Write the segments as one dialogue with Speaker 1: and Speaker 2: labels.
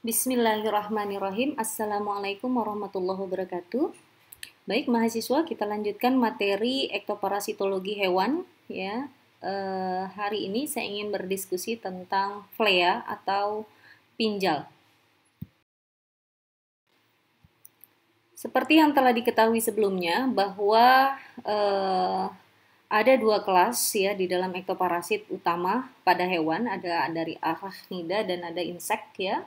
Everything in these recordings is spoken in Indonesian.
Speaker 1: Bismillahirrahmanirrahim. Assalamualaikum warahmatullahi wabarakatuh. Baik mahasiswa, kita lanjutkan materi ektoparasitologi hewan. Ya, e, hari ini saya ingin berdiskusi tentang flea atau pinjal. Seperti yang telah diketahui sebelumnya bahwa e, ada dua kelas ya di dalam ektoparasit utama pada hewan, ada dari arachnida dan ada insek ya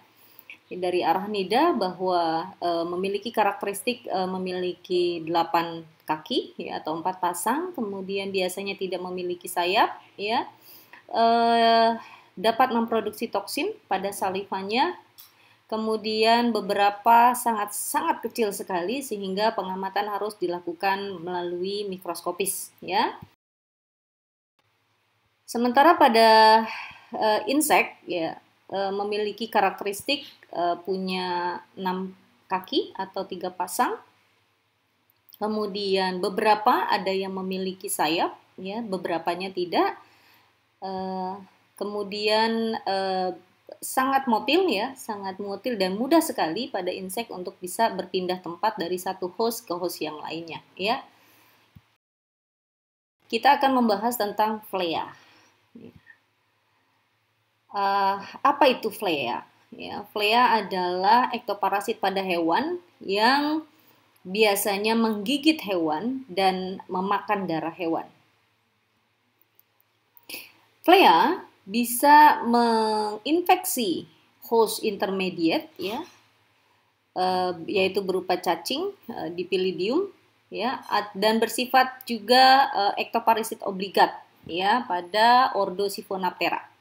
Speaker 1: dari arah nida bahwa e, memiliki karakteristik e, memiliki delapan kaki ya atau empat pasang, kemudian biasanya tidak memiliki sayap ya. E, dapat memproduksi toksin pada salivanya. Kemudian beberapa sangat-sangat kecil sekali sehingga pengamatan harus dilakukan melalui mikroskopis ya. Sementara pada e, insek ya Eh, memiliki karakteristik eh, punya enam kaki atau tiga pasang. Kemudian beberapa ada yang memiliki sayap, ya, beberapanya tidak. Eh, kemudian sangat motil ya, sangat motil dan mudah sekali pada insek untuk bisa berpindah tempat dari satu host ke host yang lainnya, ya. Kita akan membahas tentang flea uh, apa itu flea? Ya, flea adalah ektoparasit pada hewan yang biasanya menggigit hewan dan memakan darah hewan. Flea bisa menginfeksi host intermediate ya uh, yaitu berupa cacing uh, di ya dan bersifat juga uh, ektoparasit obligat ya pada Ordo Siphonaptera.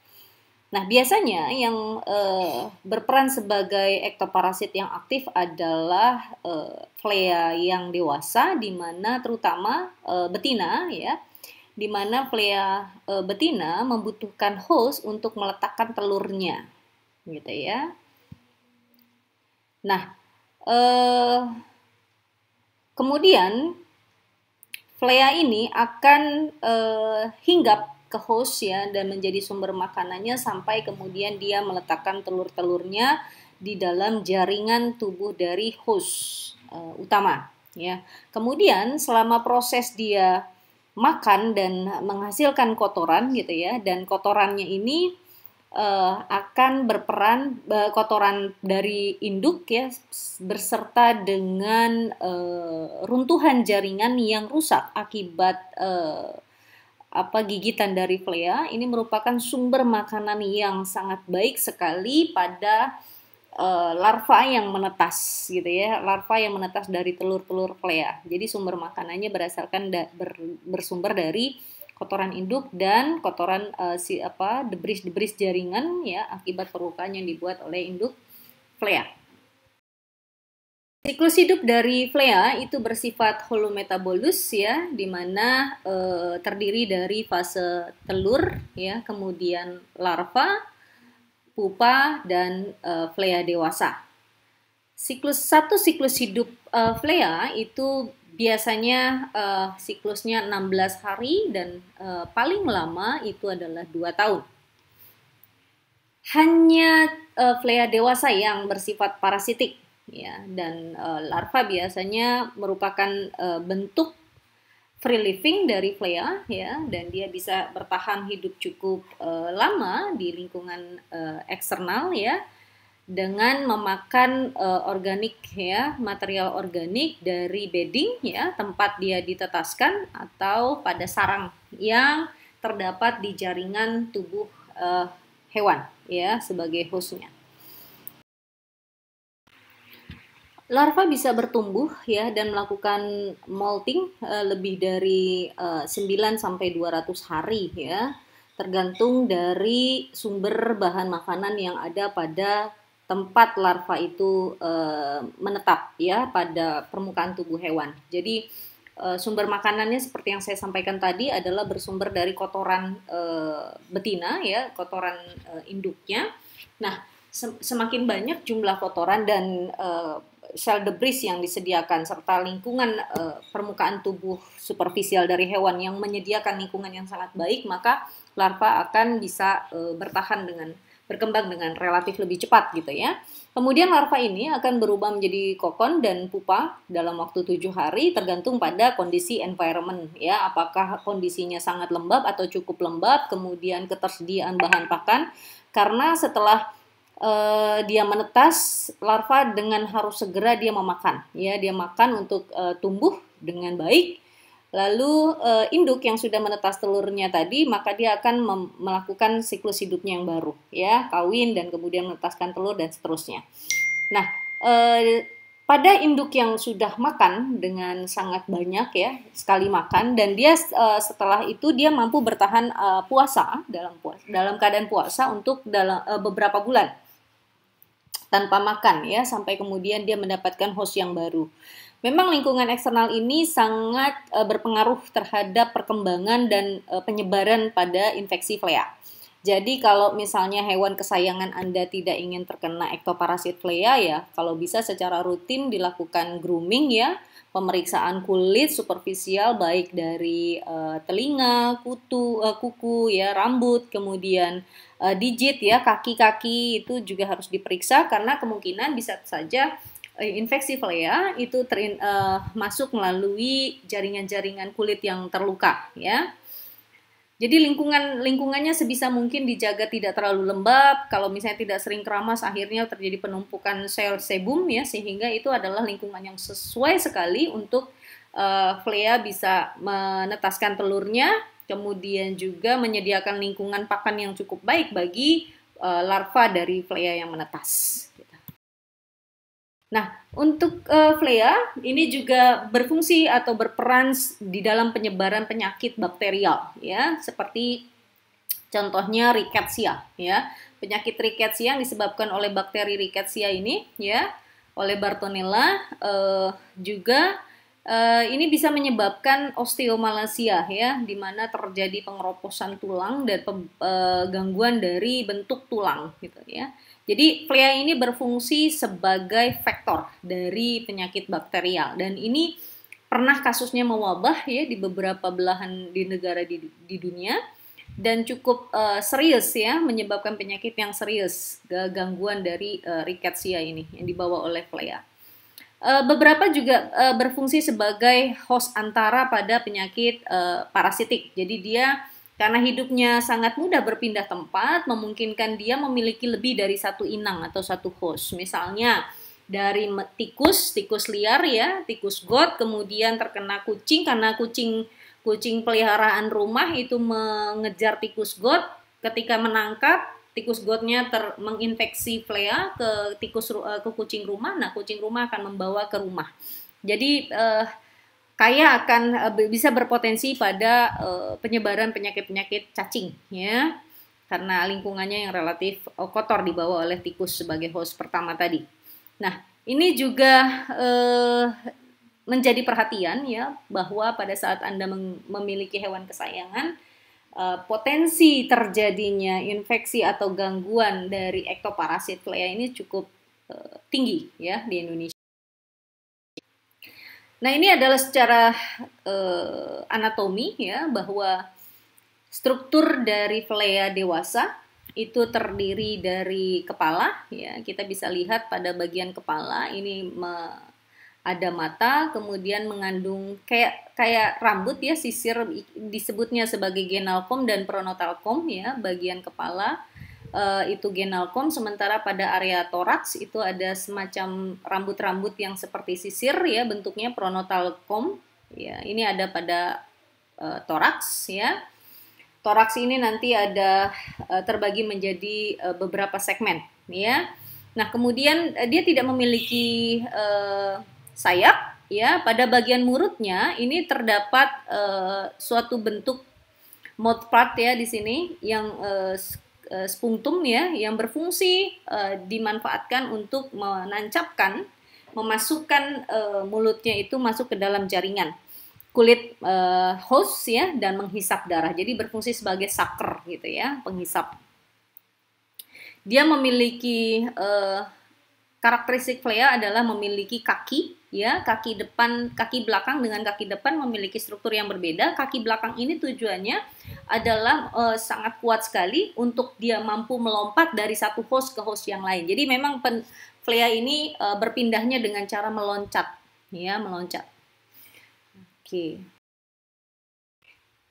Speaker 1: Nah, biasanya yang uh, berperan sebagai ektoparasit yang aktif adalah uh, flea yang dewasa, di mana terutama uh, betina, ya, di mana flea uh, betina membutuhkan host untuk meletakkan telurnya, gitu ya. Nah, uh, kemudian flea ini akan uh, hinggap ke host ya dan menjadi sumber makanannya sampai kemudian dia meletakkan telur-telurnya di dalam jaringan tubuh dari host uh, utama ya. Kemudian selama proses dia makan dan menghasilkan kotoran gitu ya dan kotorannya ini uh, akan berperan uh, kotoran dari induk ya berserta dengan uh, runtuhan jaringan yang rusak akibat uh, apa gigitan dari flea ini merupakan sumber makanan yang sangat baik sekali pada uh, larva yang menetas gitu ya larva yang menetas dari telur-telur flea jadi sumber makanannya berdasarkan da ber bersumber dari kotoran induk dan kotoran uh, si apa debris-debris jaringan ya akibat permukaan yang dibuat oleh induk flea. Siklus hidup dari flea itu bersifat holometabolus ya, di mana e, terdiri dari fase telur ya, kemudian larva, pupa dan e, flea dewasa. Siklus satu siklus hidup e, flea itu biasanya e, siklusnya 16 hari dan e, paling lama itu adalah 2 tahun. Hanya e, flea dewasa yang bersifat parasitik ya dan uh, larva biasanya merupakan uh, bentuk free living dari flea ya dan dia bisa bertahan hidup cukup uh, lama di lingkungan uh, eksternal ya dengan memakan uh, organik ya material organik dari bedding ya tempat dia ditetaskan atau pada sarang yang terdapat di jaringan tubuh uh, hewan ya sebagai hostnya. Larva bisa bertumbuh ya dan melakukan molting uh, lebih dari uh, eh, 9 sampai 200 hari ya, tergantung dari sumber bahan makanan yang ada pada tempat larva itu e, menetap ya pada permukaan tubuh hewan. Jadi sumber makanannya seperti yang saya sampaikan tadi adalah bersumber dari kotoran e, betina ya, kotoran e, induknya. Nah, semakin banyak jumlah kotoran dan e, sel debris yang disediakan serta lingkungan uh, permukaan tubuh superficial dari hewan yang menyediakan lingkungan yang sangat baik, maka larva akan bisa uh, bertahan dengan berkembang dengan relatif lebih cepat gitu ya. Kemudian larva ini akan berubah menjadi kokon dan pupa dalam waktu tujuh hari tergantung pada kondisi environment ya, apakah kondisinya sangat lembab atau cukup lembab, kemudian ketersediaan bahan pakan karena setelah uh, dia menetas larva dengan harus segera dia memakan ya dia makan untuk uh, tumbuh dengan baik lalu uh, induk yang sudah menetas telurnya tadi maka dia akan melakukan siklus hidupnya yang baru ya kawin dan kemudian menetaskan telur dan seterusnya nah pada induk yang sudah makan dengan sangat banyak ya sekali makan dan dia uh, setelah itu dia mampu bertahan uh, puasa dalam puasa dalam keadaan puasa untuk dalam uh, beberapa bulan tanpa makan ya sampai kemudian dia mendapatkan host yang baru. Memang lingkungan eksternal ini sangat e, berpengaruh terhadap perkembangan dan e, penyebaran pada infeksi flea. Jadi kalau misalnya hewan kesayangan Anda tidak ingin terkena ektoparasit flea ya, kalau bisa secara rutin dilakukan grooming ya, pemeriksaan kulit superficial baik dari uh, telinga, kutu, uh, kuku ya, rambut, kemudian uh, digit ya, kaki-kaki itu juga harus diperiksa karena kemungkinan bisa saja infeksi flea itu terin, uh, masuk melalui jaringan-jaringan kulit yang terluka ya. Jadi lingkungan lingkungannya sebisa mungkin dijaga tidak terlalu lembab. Kalau misalnya tidak sering keramas, akhirnya terjadi penumpukan sel sebum ya, sehingga itu adalah lingkungan yang sesuai sekali untuk uh, flea bisa menetaskan telurnya, kemudian juga menyediakan lingkungan pakan yang cukup baik bagi uh, larva dari flea yang menetas. Nah, untuk uh, flea ini juga berfungsi atau berperan di dalam penyebaran penyakit bakterial ya, seperti contohnya rickettsia ya. Penyakit rickettsia yang disebabkan oleh bakteri rickettsia ini ya, oleh Bartonella uh, juga uh, ini bisa menyebabkan osteomalasia ya, di mana terjadi pengeroposan tulang dan uh, gangguan dari bentuk tulang gitu ya. Jadi flea ini berfungsi sebagai vektor dari penyakit bakterial dan ini pernah kasusnya mewabah ya di beberapa belahan di negara di, di dunia dan cukup uh, serius ya menyebabkan penyakit yang serius gangguan dari uh, rickettsia ini yang dibawa oleh flea. Uh, beberapa juga uh, berfungsi sebagai host antara pada penyakit uh, parasitik. Jadi dia karena hidupnya sangat mudah berpindah tempat, memungkinkan dia memiliki lebih dari satu inang atau satu host. Misalnya, dari tikus, tikus liar ya, tikus got, kemudian terkena kucing karena kucing kucing peliharaan rumah itu mengejar tikus got, ketika menangkap tikus gotnya ter menginfeksi flea ke tikus eh, ke kucing rumah, nah kucing rumah akan membawa ke rumah. Jadi eh, kaya akan eh, bisa berpotensi pada uh, penyebaran penyakit-penyakit cacing ya karena lingkungannya yang relatif eh, kotor dibawa oleh tikus sebagai host pertama tadi. Nah, ini juga uh, menjadi perhatian ya bahwa pada saat Anda memiliki hewan kesayangan uh, potensi terjadinya infeksi atau gangguan dari ektoparasit flea ini cukup uh, tinggi ya di Indonesia. Nah, ini adalah secara uh, anatomi ya bahwa struktur dari flea dewasa itu terdiri dari kepala ya. Kita bisa lihat pada bagian kepala ini me, ada mata, kemudian mengandung kayak kayak rambut ya sisir disebutnya sebagai genalkom dan pronotalkom ya, bagian kepala uh, itu genalkom, sementara pada area toraks itu ada semacam rambut-rambut yang seperti sisir ya bentuknya pronotalkom. Ya, ini ada pada uh, eh, toraks ya. Toraks ini nanti ada uh, terbagi menjadi uh, beberapa segmen ya. Nah, kemudian uh, dia tidak memiliki uh, sayap ya. Pada bagian murutnya ini terdapat uh, suatu bentuk mouthpart ya di sini yang uh, Eh, spuntum ya yang berfungsi e, dimanfaatkan untuk menancapkan memasukkan e, mulutnya itu masuk ke dalam jaringan kulit e, host ya dan menghisap darah. Jadi berfungsi sebagai saker gitu ya, penghisap. Dia memiliki e, karakteristik flea adalah memiliki kaki ya kaki depan kaki belakang dengan kaki depan memiliki struktur yang berbeda kaki belakang ini tujuannya adalah e, sangat kuat sekali untuk dia mampu melompat dari satu host ke host yang lain jadi memang pen, flea ini e, berpindahnya dengan cara meloncat ya meloncat oke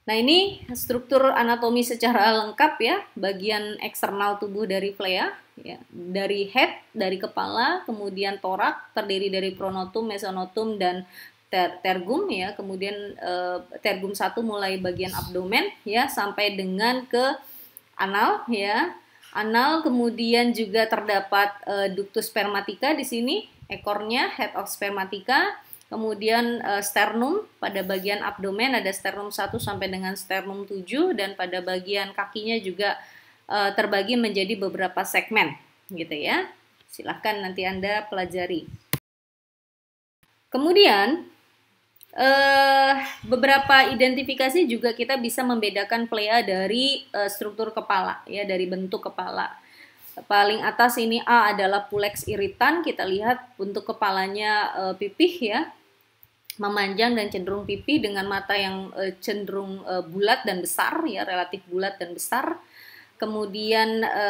Speaker 1: Nah, ini struktur anatomi secara lengkap ya, bagian eksternal tubuh dari flea, ya, dari head, dari kepala, kemudian torak terdiri dari pronotum, mesonotum dan ter tergum ya, kemudian eh, tergum satu mulai bagian abdomen ya sampai dengan ke anal ya. Anal kemudian juga terdapat eh, ductus spermatica di sini, ekornya head of spermatica Kemudian eh, sternum pada bagian abdomen ada sternum 1 sampai dengan sternum 7 dan pada bagian kakinya juga eh, terbagi menjadi beberapa segmen gitu ya. Silahkan nanti Anda pelajari. Kemudian eh, beberapa identifikasi juga kita bisa membedakan plea dari struktur kepala ya dari bentuk kepala paling atas ini A adalah pulex iritan kita lihat bentuk kepalanya pipih ya memanjang dan cenderung pipih dengan mata yang e, cenderung e, bulat dan besar ya relatif bulat dan besar kemudian e,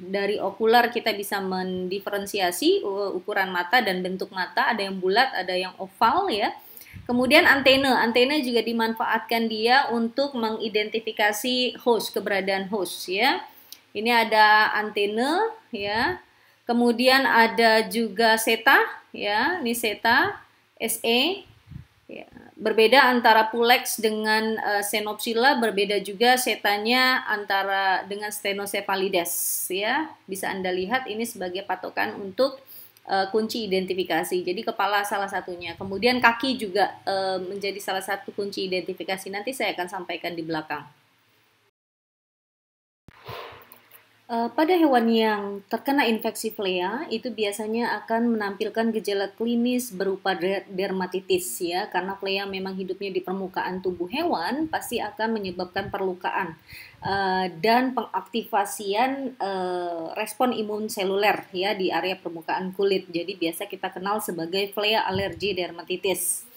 Speaker 1: dari okular kita bisa mendiferensiasi ukuran mata dan bentuk mata ada yang bulat ada yang oval ya kemudian antena antena juga dimanfaatkan dia untuk mengidentifikasi host keberadaan host ya ini ada antena ya kemudian ada juga seta ya ini seta SE. Ya, berbeda antara pulex dengan uh, eh, senopsila, berbeda juga setannya antara dengan stenocephalides ya. Bisa Anda lihat ini sebagai patokan untuk uh, kunci identifikasi. Jadi kepala salah satunya. Kemudian kaki juga uh, menjadi salah satu kunci identifikasi. Nanti saya akan sampaikan di belakang. Eh, pada hewan yang terkena infeksi flea itu biasanya akan menampilkan gejala klinis berupa dermatitis ya karena flea memang hidupnya di permukaan tubuh hewan pasti akan menyebabkan perlukaan eh, dan pengaktifasian eh, respon imun seluler ya di area permukaan kulit. Jadi biasa kita kenal sebagai flea alergi dermatitis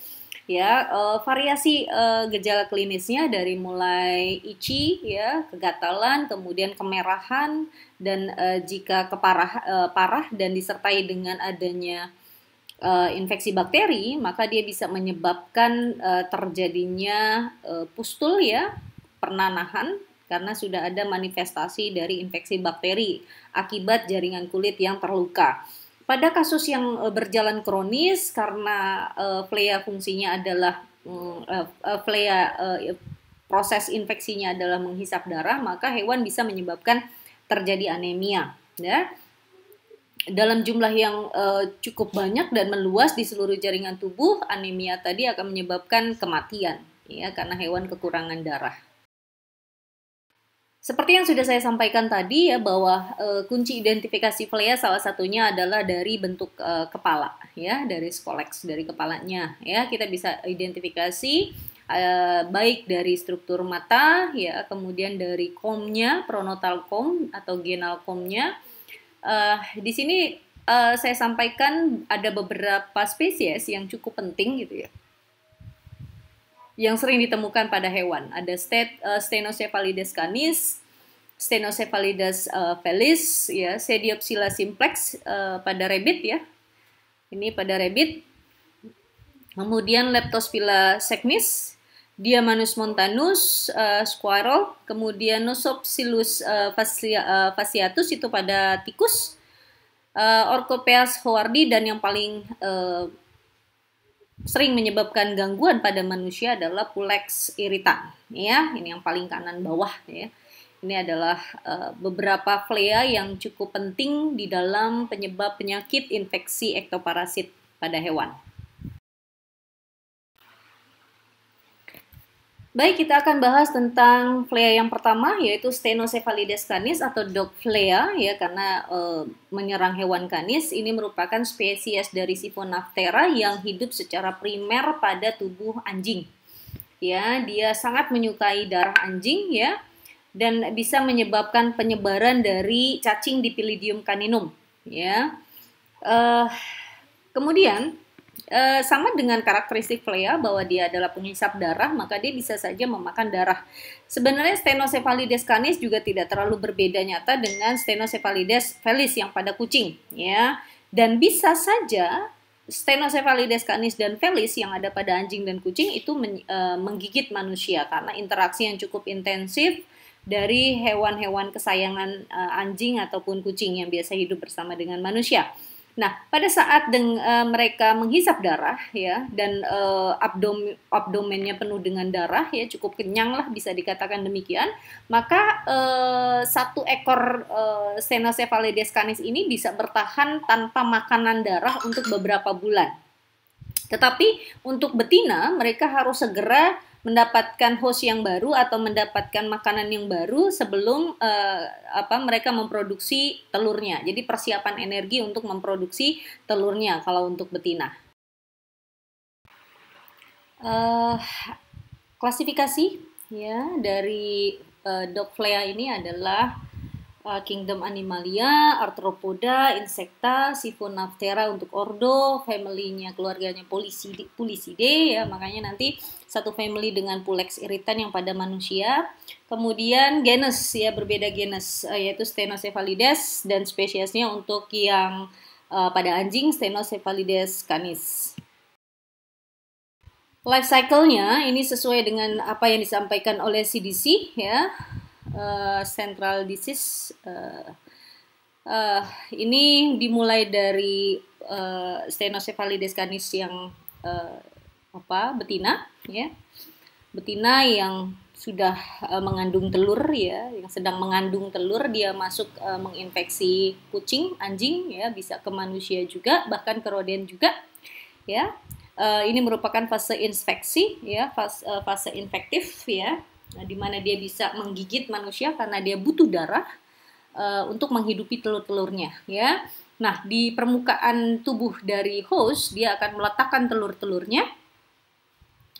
Speaker 1: ya uh, variasi uh, gejala klinisnya dari mulai ichi ya kegatalan kemudian kemerahan dan uh, jika keparah uh, parah dan disertai dengan adanya uh, infeksi bakteri maka dia bisa menyebabkan uh, terjadinya uh, pustul ya pernanahan karena sudah ada manifestasi dari infeksi bakteri akibat jaringan kulit yang terluka. Pada kasus yang eh, berjalan kronis karena uh, flea fungsinya adalah um, uh, uh, flea uh, proses infeksinya adalah menghisap darah, maka hewan bisa menyebabkan terjadi anemia, ya dalam jumlah yang uh, cukup banyak dan meluas di seluruh jaringan tubuh, anemia tadi akan menyebabkan kematian ya karena hewan kekurangan darah. Seperti yang sudah saya sampaikan tadi ya bahwa e, kunci identifikasi flea salah satunya adalah dari bentuk e, kepala ya dari skoleks dari kepalanya ya kita bisa identifikasi e, baik dari struktur mata ya kemudian dari komnya pronotal kom atau genal komnya e, di sini e, saya sampaikan ada beberapa spesies yang cukup penting gitu ya yang sering ditemukan pada hewan. Ada stet, uh, eh, Stenocephalides canis, Stenocephalides uh, eh, felis, ya, Sediopsila simplex uh, pada rabbit ya. Ini pada rabbit. Kemudian Leptospila segnis, Diamanus montanus, uh, squirrel, kemudian Nosopsilus uh, fascia, uh, fasciatus itu pada tikus, uh, Orcopeas howardi dan yang paling uh, sering menyebabkan gangguan pada manusia adalah pulex iritan, ya ini yang paling kanan bawah ya ini adalah uh, beberapa flea yang cukup penting di dalam penyebab penyakit infeksi ektoparasit pada hewan Baik, kita akan bahas tentang flea yang pertama yaitu Stenocephalides canis atau dog flea ya karena e, menyerang hewan kanis. Ini merupakan spesies dari Siphonaptera yang hidup secara primer pada tubuh anjing. Ya, dia sangat menyukai darah anjing ya dan bisa menyebabkan penyebaran dari cacing di Pilidium caninum ya. E, kemudian Eh, sama dengan karakteristik flea bahwa dia adalah penghisap darah, maka dia bisa saja memakan darah. Sebenarnya Stenocephalides canis juga tidak terlalu berbeda nyata dengan Stenocephalides felis yang pada kucing, ya. Dan bisa saja Stenocephalides canis dan felis yang ada pada anjing dan kucing itu men, e, menggigit manusia karena interaksi yang cukup intensif dari hewan-hewan kesayangan e, anjing ataupun kucing yang biasa hidup bersama dengan manusia. Nah, pada saat deng, uh, mereka menghisap darah ya dan uh, abdom abdomennya penuh dengan darah ya cukup kenyang lah bisa dikatakan demikian, maka uh, satu ekor uh, Stenocephalides canis ini bisa bertahan tanpa makanan darah untuk beberapa bulan. Tetapi untuk betina mereka harus segera mendapatkan host yang baru atau mendapatkan makanan yang baru sebelum uh, apa mereka memproduksi telurnya. Jadi persiapan energi untuk memproduksi telurnya kalau untuk betina. Uh, klasifikasi ya dari uh, eh, dog flea ini adalah Eh, kingdom Animalia, Arthropoda, Insecta, Siphonaptera untuk Ordo, family-nya keluarganya Polyside ya, makanya nanti satu family dengan Pulex irritan yang pada manusia. Kemudian genus ya berbeda genus eh, yaitu Stenocephalides dan spesiesnya untuk yang uh, pada anjing Stenocephalides canis life cycle-nya ini sesuai dengan apa yang disampaikan oleh CDC ya. Eh, central disease uh, uh, ini dimulai dari uh, Stenocephalides canis yang uh, apa betina ya betina yang sudah uh, mengandung telur ya yang sedang mengandung telur dia masuk uh, menginfeksi kucing anjing ya bisa ke manusia juga bahkan ke roden juga ya uh, ini merupakan fase infeksi ya fase, uh, fase infektif ya Nah, di mana dia bisa menggigit manusia karena dia butuh darah e, untuk menghidupi telur-telurnya, ya. Nah, di permukaan tubuh dari host dia akan meletakkan telur-telurnya.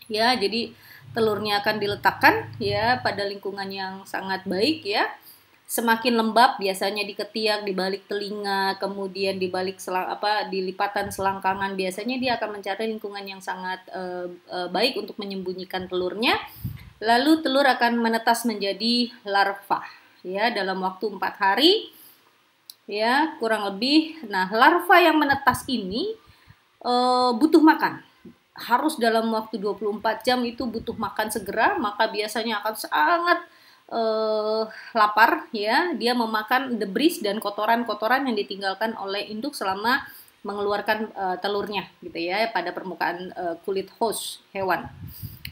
Speaker 1: Ya, jadi telurnya akan diletakkan ya pada lingkungan yang sangat baik ya. Semakin lembab biasanya di ketiak, di balik telinga, kemudian di balik selang apa di lipatan selangkangan biasanya dia akan mencari lingkungan yang sangat uh, uh, baik untuk menyembunyikan telurnya. Lalu telur akan menetas menjadi larva ya dalam waktu 4 hari ya kurang lebih. Nah, larva yang menetas ini e, butuh makan. Harus dalam waktu 24 jam itu butuh makan segera, maka biasanya akan sangat e, lapar ya dia memakan debris dan kotoran-kotoran yang ditinggalkan oleh induk selama mengeluarkan e, telurnya gitu ya pada permukaan e, kulit host hewan.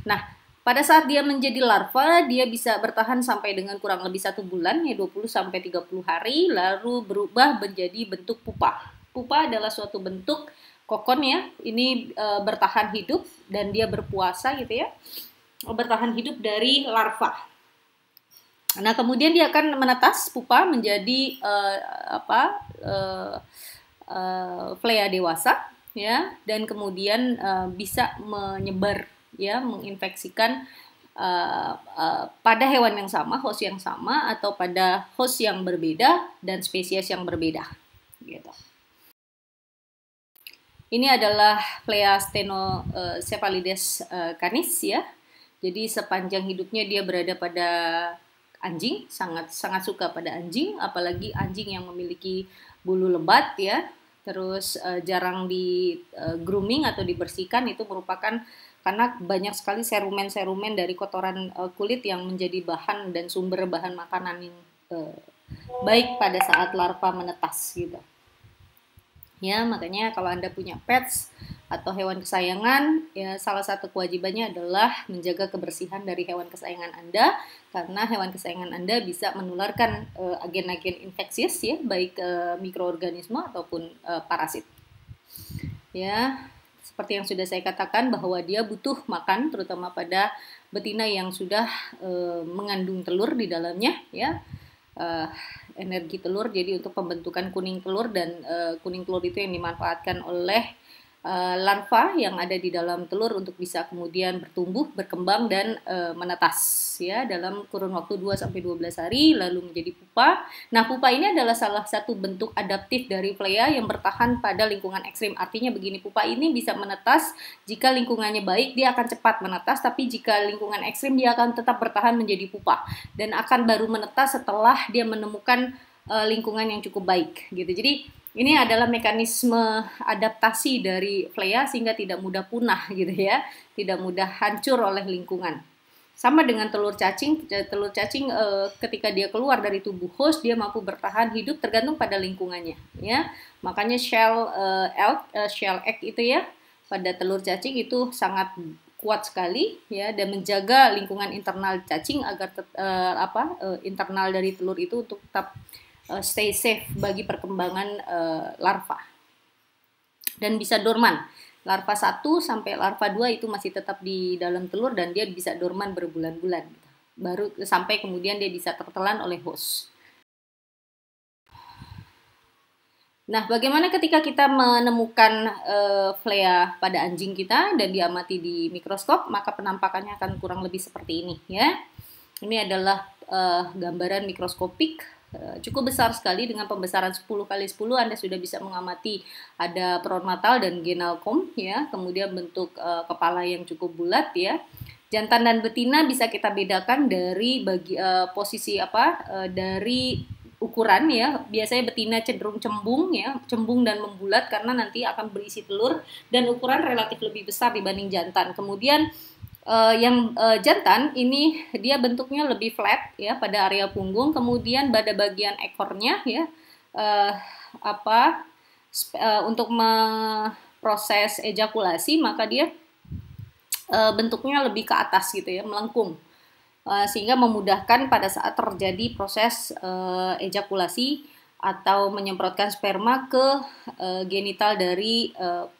Speaker 1: Nah pada saat dia menjadi larva, dia bisa bertahan sampai dengan kurang lebih satu bulan, ya 20 sampai 30 hari, lalu berubah menjadi bentuk pupa. Pupa adalah suatu bentuk kokon ya, ini e, bertahan hidup dan dia berpuasa gitu ya, bertahan hidup dari larva. Nah kemudian dia akan menetas pupa menjadi e, apa e, e, flea dewasa ya, dan kemudian e, bisa menyebar ya menginfeksikan uh, uh, pada hewan yang sama, host yang sama atau pada host yang berbeda dan spesies yang berbeda gitu. Ini adalah stenocephalides eh, canis ya. Jadi sepanjang hidupnya dia berada pada anjing, sangat sangat suka pada anjing, apalagi anjing yang memiliki bulu lebat ya. Terus jarang di grooming atau dibersihkan itu merupakan karena banyak sekali serumen-serumen dari kotoran uh, kulit yang menjadi bahan dan sumber bahan makanan yang uh, baik pada saat larva menetas gitu. Ya, makanya kalau Anda punya pets atau hewan kesayangan, ya salah satu kewajibannya adalah menjaga kebersihan dari hewan kesayangan Anda karena hewan kesayangan Anda bisa menularkan uh, agen-agen infeksius ya, baik uh, mikroorganisme ataupun uh, parasit. Ya, seperti yang sudah saya katakan bahwa dia butuh makan terutama pada betina yang sudah e, mengandung telur di dalamnya ya e, energi telur jadi untuk pembentukan kuning telur dan e, kuning telur itu yang dimanfaatkan oleh Eh, larva yang ada di dalam telur untuk bisa kemudian bertumbuh, berkembang dan eh, menetas ya dalam kurun waktu 2 sampai 12 hari lalu menjadi pupa. Nah, pupa ini adalah salah satu bentuk adaptif dari plea yang bertahan pada lingkungan ekstrim. Artinya begini, pupa ini bisa menetas jika lingkungannya baik, dia akan cepat menetas, tapi jika lingkungan ekstrim dia akan tetap bertahan menjadi pupa dan akan baru menetas setelah dia menemukan eh, lingkungan yang cukup baik gitu. Jadi ini adalah mekanisme adaptasi dari flea sehingga tidak mudah punah gitu ya, tidak mudah hancur oleh lingkungan. Sama dengan telur cacing, telur cacing e, ketika dia keluar dari tubuh host dia mampu bertahan hidup tergantung pada lingkungannya, ya. Makanya shell e, elk, e, shell egg itu ya pada telur cacing itu sangat kuat sekali ya dan menjaga lingkungan internal cacing agar e, apa e, internal dari telur itu untuk tetap uh, stay safe bagi perkembangan uh, larva dan bisa dorman. Larva 1 sampai larva 2 itu masih tetap di dalam telur dan dia bisa dorman berbulan-bulan. Baru sampai kemudian dia bisa tertelan oleh host. Nah, bagaimana ketika kita menemukan uh, flea pada anjing kita dan diamati di mikroskop, maka penampakannya akan kurang lebih seperti ini ya. Ini adalah uh, gambaran mikroskopik Eh, cukup besar sekali dengan pembesaran 10 kali 10 Anda sudah bisa mengamati ada pronatal dan genalkom ya kemudian bentuk uh, kepala yang cukup bulat ya jantan dan betina bisa kita bedakan dari bagi uh, posisi apa uh, dari ukuran ya biasanya betina cenderung cembung ya cembung dan membulat karena nanti akan berisi telur dan ukuran relatif lebih besar dibanding jantan kemudian Uh, yang uh, jantan ini dia bentuknya lebih flat ya pada area punggung, kemudian pada bagian ekornya ya uh, apa uh, untuk memproses ejakulasi maka dia uh, bentuknya lebih ke atas gitu ya melengkung uh, sehingga memudahkan pada saat terjadi proses uh, ejakulasi atau menyemprotkan sperma ke uh, genital dari uh,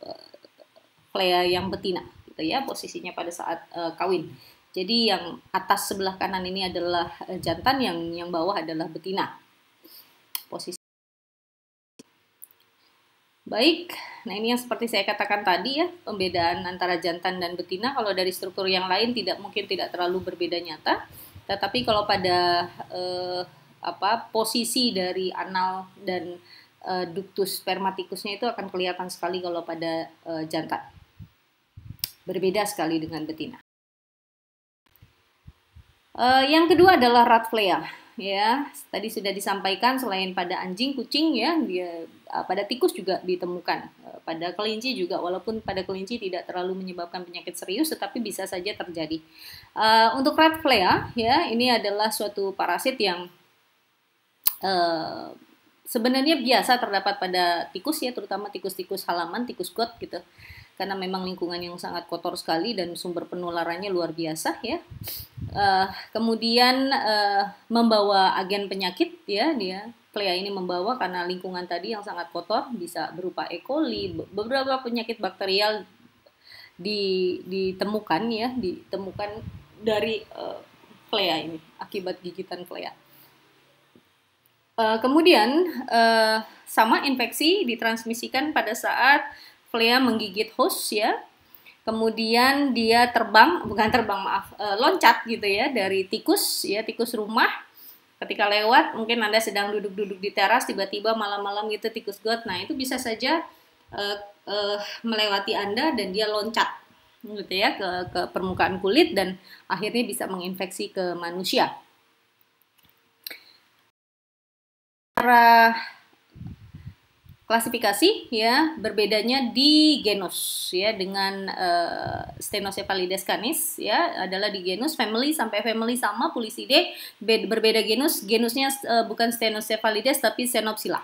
Speaker 1: playa yang betina gitu ya posisinya pada saat uh, kawin. Jadi yang atas sebelah kanan ini adalah eh, jantan, yang yang bawah adalah betina. Posisi Baik, nah ini yang seperti saya katakan tadi ya, pembedaan antara jantan dan betina kalau dari struktur yang lain tidak mungkin tidak terlalu berbeda nyata. Tetapi kalau pada eh, apa posisi dari anal dan eh, duktus spermatikusnya itu akan kelihatan sekali kalau pada eh, jantan. Berbeda sekali dengan betina. Uh, yang kedua adalah rat flea ya. Tadi sudah disampaikan selain pada anjing, kucing ya, dia uh, pada tikus juga ditemukan. Uh, pada kelinci juga walaupun pada kelinci tidak terlalu menyebabkan penyakit serius tetapi bisa saja terjadi. Uh, untuk rat flea ya, ini adalah suatu parasit yang sebenarnya biasa terdapat pada tikus ya, terutama tikus-tikus halaman, tikus got gitu karena memang lingkungan yang sangat kotor sekali dan sumber penularannya luar biasa ya. Uh, kemudian uh, membawa agen penyakit ya dia plea ini membawa karena lingkungan tadi yang sangat kotor bisa berupa E. coli beberapa penyakit bakterial di, ditemukan ya ditemukan dari uh, eh, plea ini akibat gigitan plea. Uh, kemudian uh, sama infeksi ditransmisikan pada saat Flea menggigit host ya. Kemudian dia terbang, bukan terbang maaf, e, loncat gitu ya dari tikus ya, tikus rumah. Ketika lewat mungkin Anda sedang duduk-duduk di teras tiba-tiba malam-malam gitu tikus got. Nah, itu bisa saja e, e, melewati Anda dan dia loncat gitu ya ke, ke permukaan kulit dan akhirnya bisa menginfeksi ke manusia klasifikasi ya berbedanya di genus ya dengan uh, Stenocephalides canis ya adalah di genus family sampai family sama Pulisidae berbeda genus genusnya uh, bukan Stenocephalides tapi Xenopsila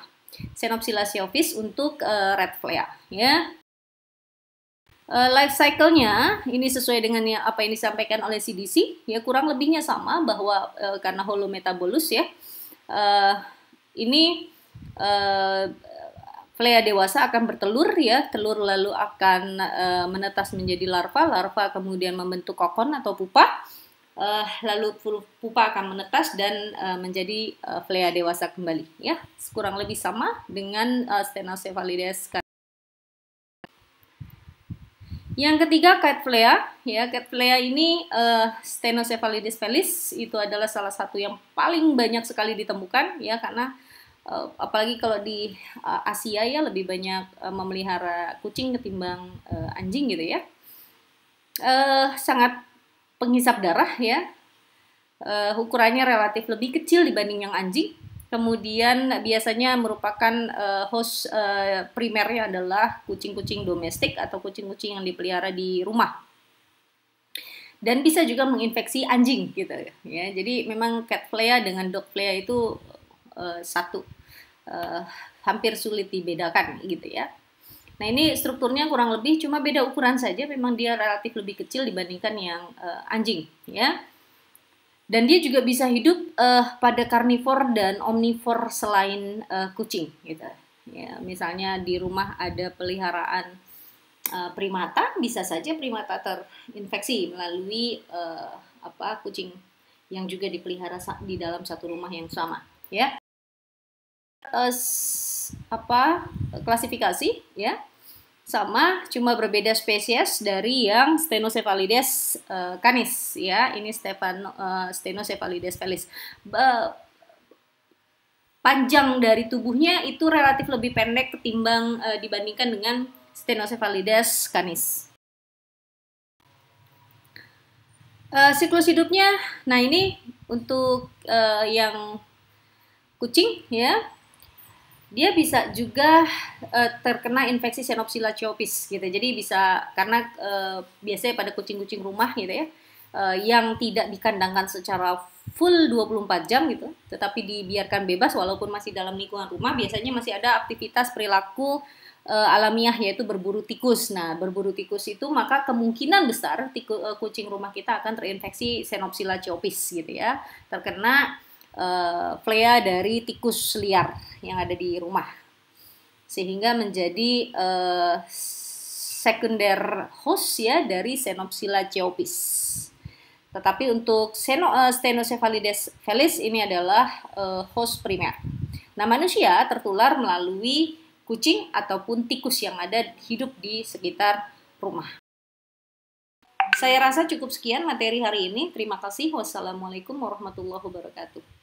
Speaker 1: Xenopsila siopis untuk uh, red flea ya uh, life cycle-nya ini sesuai dengan ya, apa yang disampaikan oleh CDC ya kurang lebihnya sama bahwa uh, karena holometabolus ya uh, ini uh, Flea dewasa akan bertelur ya, telur lalu akan e, menetas menjadi larva, larva kemudian membentuk kokon atau pupa, e, lalu pupa akan menetas dan e, menjadi e, flea dewasa kembali ya. Kurang lebih sama dengan e, Stenocephalides yang ketiga cat flea, ya cat flea ini uh, Stenocephalides felis itu adalah salah satu yang paling banyak sekali ditemukan ya karena uh, apalagi kalau di uh, Asia ya lebih banyak uh, memelihara kucing ketimbang uh, anjing gitu ya uh, sangat penghisap darah ya uh, ukurannya relatif lebih kecil dibanding yang anjing kemudian biasanya merupakan uh, host uh, primernya adalah kucing-kucing domestik atau kucing-kucing yang dipelihara di rumah dan bisa juga menginfeksi anjing gitu ya jadi memang cat flea dengan dog flea itu uh, satu eh, hampir sulit dibedakan gitu ya. Nah ini strukturnya kurang lebih cuma beda ukuran saja, memang dia relatif lebih kecil dibandingkan yang uh, anjing, ya. Dan dia juga bisa hidup uh, pada karnivor dan omnivor selain uh, kucing, gitu. Ya, misalnya di rumah ada peliharaan uh, primata, bisa saja primata terinfeksi melalui uh, apa kucing yang juga dipelihara di dalam satu rumah yang sama, ya uh, apa klasifikasi ya sama cuma berbeda spesies dari yang Stenocephalides uh, eh, canis ya ini Stefan uh, eh, Stenocephalides felis Be panjang dari tubuhnya itu relatif lebih pendek ketimbang uh, dibandingkan dengan Stenocephalides canis uh, siklus hidupnya nah ini untuk uh, yang kucing ya dia bisa juga uh, terkena infeksi Xenopsila chopis, gitu. Jadi bisa karena uh, biasanya pada kucing-kucing rumah gitu ya, uh, yang tidak dikandangkan secara full 24 jam gitu, tetapi dibiarkan bebas walaupun masih dalam lingkungan rumah, biasanya masih ada aktivitas perilaku uh, alamiah yaitu berburu tikus. Nah, berburu tikus itu maka kemungkinan besar tiku, uh, kucing rumah kita akan terinfeksi Xenopsila chopis, gitu ya. Terkena uh, flea dari tikus liar yang ada di rumah sehingga menjadi uh, eh, sekunder host ya dari Xenopsila ceopis. Tetapi untuk seno, uh, eh, Stenocephalides felis ini adalah uh, host primer. Nah, manusia tertular melalui kucing ataupun tikus yang ada hidup di sekitar rumah. Saya rasa cukup sekian materi hari ini. Terima kasih. Wassalamualaikum warahmatullahi wabarakatuh.